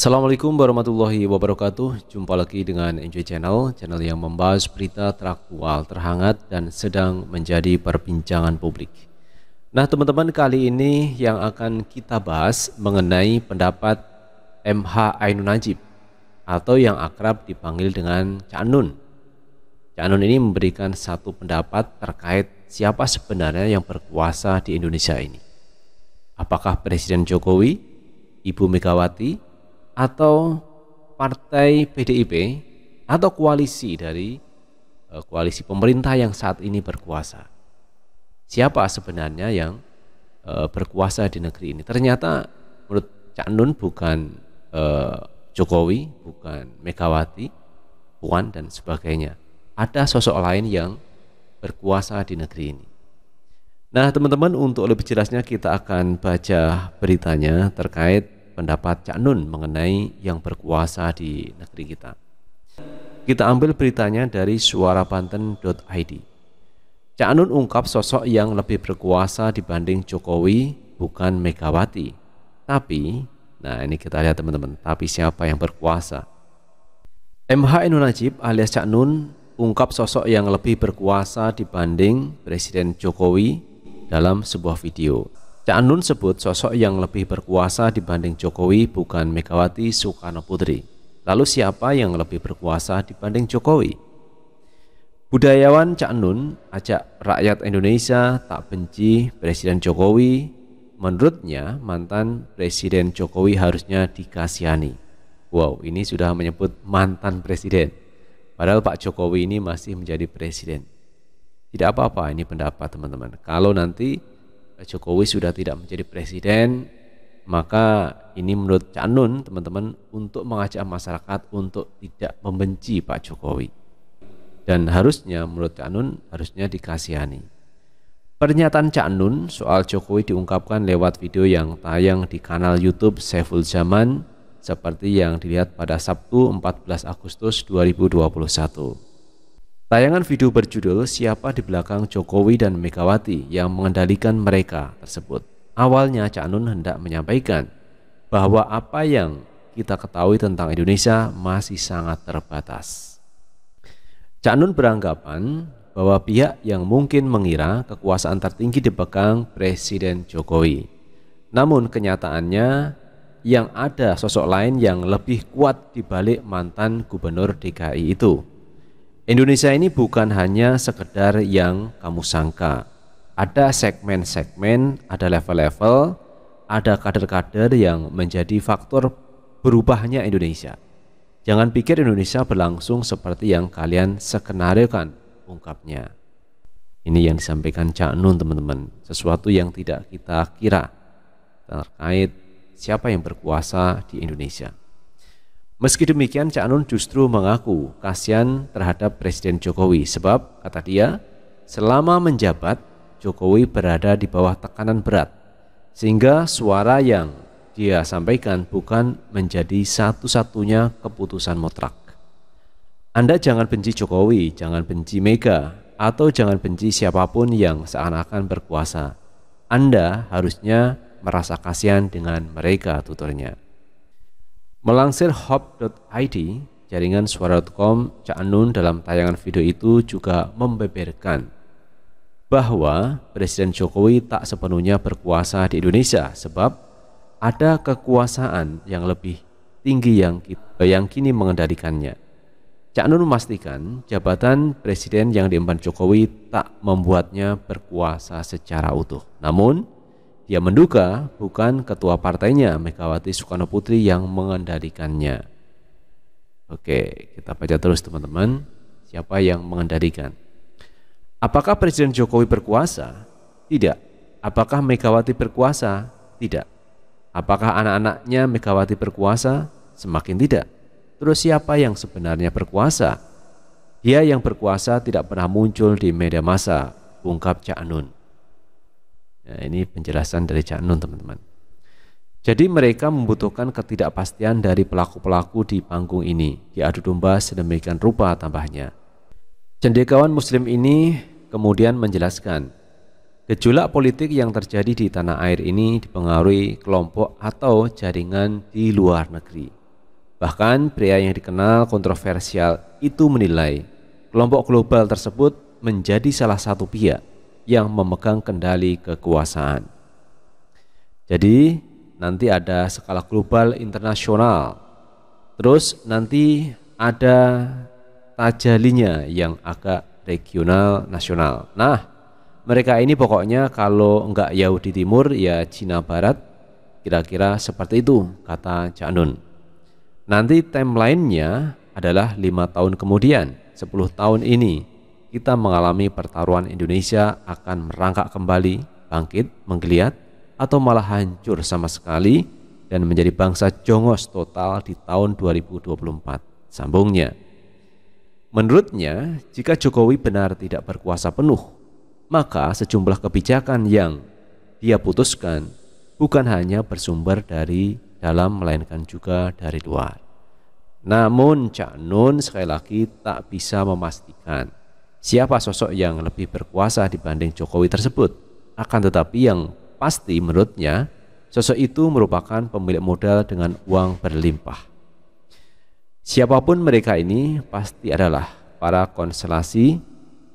Assalamualaikum warahmatullahi wabarakatuh. Jumpa lagi dengan Enjoy Channel, channel yang membahas berita teraktual, terhangat dan sedang menjadi perbincangan publik. Nah, teman-teman, kali ini yang akan kita bahas mengenai pendapat MH Ainun Najib atau yang akrab dipanggil dengan Canun. Canun ini memberikan satu pendapat terkait siapa sebenarnya yang berkuasa di Indonesia ini. Apakah Presiden Jokowi, Ibu Megawati, atau partai PDIP atau koalisi dari e, koalisi pemerintah yang saat ini berkuasa. Siapa sebenarnya yang e, berkuasa di negeri ini? Ternyata menurut Cak Nun bukan e, Jokowi, bukan Megawati, Puan dan sebagainya. Ada sosok lain yang berkuasa di negeri ini. Nah, teman-teman, untuk lebih jelasnya kita akan baca beritanya terkait pendapat Cak Nun mengenai yang berkuasa di negeri kita. Kita ambil beritanya dari suarabanten.id. Cak Nun ungkap sosok yang lebih berkuasa dibanding Jokowi bukan Megawati, tapi nah ini kita lihat teman-teman, tapi siapa yang berkuasa? MH Enun Najib alias Cak Nun ungkap sosok yang lebih berkuasa dibanding Presiden Jokowi dalam sebuah video. Cak Nun sebut sosok yang lebih berkuasa dibanding Jokowi bukan Megawati Soekarno Putri. Lalu siapa yang lebih berkuasa dibanding Jokowi? Budayawan Cak Nun ajak rakyat Indonesia tak benci Presiden Jokowi. Menurutnya mantan Presiden Jokowi harusnya dikasihani. Wow, ini sudah menyebut mantan presiden. Padahal Pak Jokowi ini masih menjadi presiden. Tidak apa-apa ini pendapat teman-teman. Kalau nanti Jokowi sudah tidak menjadi presiden, maka ini menurut Cak teman-teman untuk mengajak masyarakat untuk tidak membenci Pak Jokowi. Dan harusnya menurut Cak harusnya dikasihani. Pernyataan Cak Nun soal Jokowi diungkapkan lewat video yang tayang di kanal YouTube Seful Zaman seperti yang dilihat pada Sabtu 14 Agustus 2021. Tayangan video berjudul Siapa di belakang Jokowi dan Megawati yang mengendalikan mereka tersebut. Awalnya Cak Nun hendak menyampaikan bahwa apa yang kita ketahui tentang Indonesia masih sangat terbatas. Cak Nun beranggapan bahwa pihak yang mungkin mengira kekuasaan tertinggi dipegang Presiden Jokowi. Namun kenyataannya yang ada sosok lain yang lebih kuat dibalik mantan gubernur DKI itu, Indonesia ini bukan hanya sekedar yang kamu sangka. Ada segmen-segmen, ada level-level, ada kader-kader yang menjadi faktor berubahnya Indonesia. Jangan pikir Indonesia berlangsung seperti yang kalian skenariokan, ungkapnya. Ini yang disampaikan Cak Nun teman-teman, sesuatu yang tidak kita kira terkait siapa yang berkuasa di Indonesia. Meski demikian, Cak Nun justru mengaku kasihan terhadap Presiden Jokowi sebab, kata dia, selama menjabat, Jokowi berada di bawah tekanan berat, sehingga suara yang dia sampaikan bukan menjadi satu-satunya keputusan mutlak. Anda jangan benci Jokowi, jangan benci Mega, atau jangan benci siapapun yang seakan-akan berkuasa. Anda harusnya merasa kasihan dengan mereka, tuturnya. Melansir hop.id, jaringan suara.com, Cak Nun dalam tayangan video itu juga membeberkan bahwa Presiden Jokowi tak sepenuhnya berkuasa di Indonesia sebab ada kekuasaan yang lebih tinggi yang, yang kini mengendalikannya. Cak Nun memastikan jabatan presiden yang diemban Jokowi tak membuatnya berkuasa secara utuh. Namun, ia menduga bukan ketua partainya Megawati Soekarno Putri yang mengendalikannya. Oke, kita baca terus teman-teman. Siapa yang mengendalikan? Apakah Presiden Jokowi berkuasa? Tidak. Apakah Megawati berkuasa? Tidak. Apakah anak-anaknya Megawati berkuasa? Semakin tidak. Terus siapa yang sebenarnya berkuasa? Dia yang berkuasa tidak pernah muncul di media massa, ungkap Cak Anun. Nah, ini penjelasan dari Cak Nun teman-teman. Jadi mereka membutuhkan ketidakpastian dari pelaku-pelaku di panggung ini, diadu domba sedemikian rupa tambahnya. Cendekawan muslim ini kemudian menjelaskan, gejolak politik yang terjadi di tanah air ini dipengaruhi kelompok atau jaringan di luar negeri. Bahkan pria yang dikenal kontroversial itu menilai kelompok global tersebut menjadi salah satu pihak yang memegang kendali kekuasaan. Jadi nanti ada skala global internasional. Terus nanti ada tajalinya yang agak regional nasional. Nah, mereka ini pokoknya kalau enggak Yahudi Timur ya Cina Barat kira-kira seperti itu kata Cak Nun. Nanti timelinenya adalah lima tahun kemudian, 10 tahun ini, kita mengalami pertaruhan Indonesia akan merangkak kembali, bangkit, menggeliat, atau malah hancur sama sekali dan menjadi bangsa jongos total di tahun 2024. Sambungnya. Menurutnya, jika Jokowi benar tidak berkuasa penuh, maka sejumlah kebijakan yang dia putuskan bukan hanya bersumber dari dalam melainkan juga dari luar. Namun Cak Nun sekali lagi tak bisa memastikan siapa sosok yang lebih berkuasa dibanding Jokowi tersebut. Akan tetapi yang pasti menurutnya, sosok itu merupakan pemilik modal dengan uang berlimpah. Siapapun mereka ini pasti adalah para konstelasi,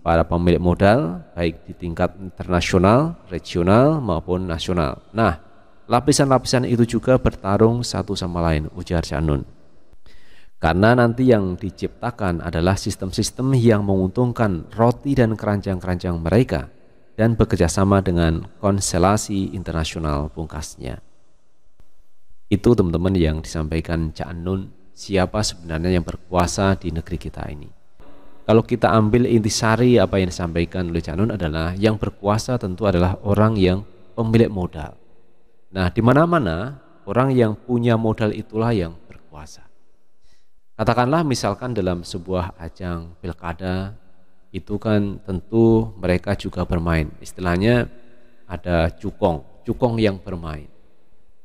para pemilik modal, baik di tingkat internasional, regional, maupun nasional. Nah, lapisan-lapisan itu juga bertarung satu sama lain, ujar Shanun. Karena nanti yang diciptakan adalah sistem-sistem yang menguntungkan roti dan keranjang-keranjang mereka dan bekerjasama dengan konselasi internasional pungkasnya. Itu teman-teman yang disampaikan Cak Nun, siapa sebenarnya yang berkuasa di negeri kita ini. Kalau kita ambil intisari apa yang disampaikan oleh Cak Nun adalah yang berkuasa tentu adalah orang yang pemilik modal. Nah, di mana-mana orang yang punya modal itulah yang berkuasa. Katakanlah misalkan dalam sebuah ajang pilkada itu kan tentu mereka juga bermain. Istilahnya ada cukong, cukong yang bermain.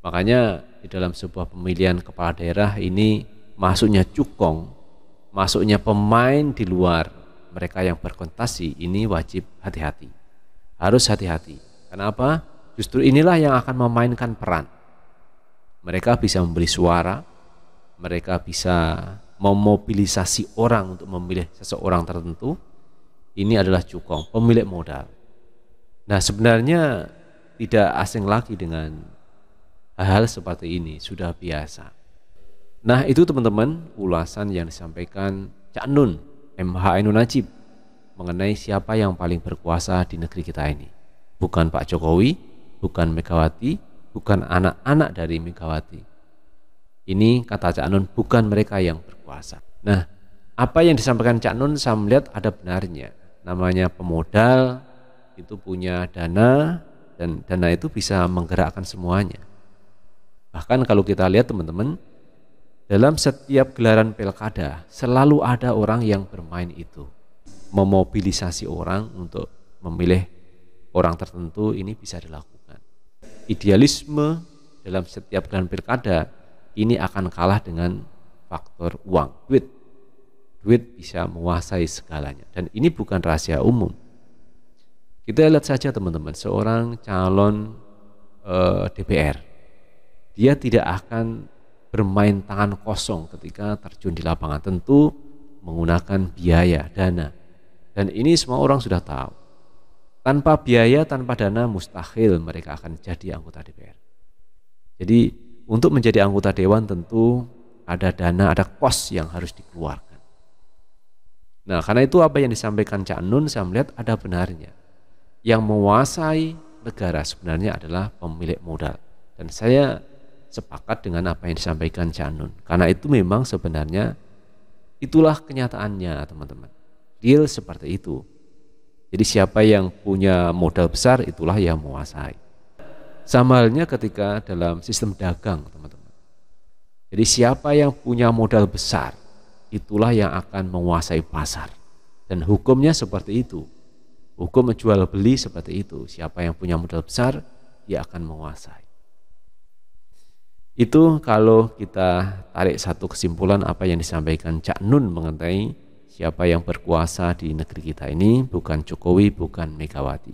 Makanya di dalam sebuah pemilihan kepala daerah ini masuknya cukong, masuknya pemain di luar mereka yang berkontasi ini wajib hati-hati. Harus hati-hati. Kenapa? Justru inilah yang akan memainkan peran. Mereka bisa membeli suara, mereka bisa memobilisasi orang untuk memilih seseorang tertentu ini adalah cukong, pemilik modal. Nah sebenarnya tidak asing lagi dengan hal-hal seperti ini, sudah biasa. Nah itu teman-teman ulasan yang disampaikan Cak Nun, MH Ainun Najib mengenai siapa yang paling berkuasa di negeri kita ini. Bukan Pak Jokowi, bukan Megawati, bukan anak-anak dari Megawati, ini kata Cak Nun bukan mereka yang berkuasa. Nah, apa yang disampaikan Cak Nun saya melihat ada benarnya. Namanya pemodal itu punya dana dan dana itu bisa menggerakkan semuanya. Bahkan kalau kita lihat teman-teman, dalam setiap gelaran pilkada selalu ada orang yang bermain itu. Memobilisasi orang untuk memilih orang tertentu ini bisa dilakukan. Idealisme dalam setiap gelaran pilkada ini akan kalah dengan faktor uang, duit. Duit bisa menguasai segalanya. Dan ini bukan rahasia umum. Kita lihat saja teman-teman, seorang calon eh, DPR, dia tidak akan bermain tangan kosong ketika terjun di lapangan. Tentu menggunakan biaya, dana. Dan ini semua orang sudah tahu. Tanpa biaya, tanpa dana, mustahil mereka akan jadi anggota DPR. Jadi untuk menjadi anggota dewan tentu ada dana, ada kos yang harus dikeluarkan. Nah, karena itu apa yang disampaikan Cak Nun saya melihat ada benarnya. Yang menguasai negara sebenarnya adalah pemilik modal. Dan saya sepakat dengan apa yang disampaikan Cak Nun. Karena itu memang sebenarnya itulah kenyataannya, teman-teman. Deal seperti itu. Jadi siapa yang punya modal besar itulah yang menguasai. Sama halnya ketika dalam sistem dagang, teman-teman. Jadi siapa yang punya modal besar, itulah yang akan menguasai pasar. Dan hukumnya seperti itu. Hukum menjual beli seperti itu. Siapa yang punya modal besar, dia akan menguasai. Itu kalau kita tarik satu kesimpulan apa yang disampaikan Cak Nun mengenai siapa yang berkuasa di negeri kita ini bukan Jokowi, bukan Megawati.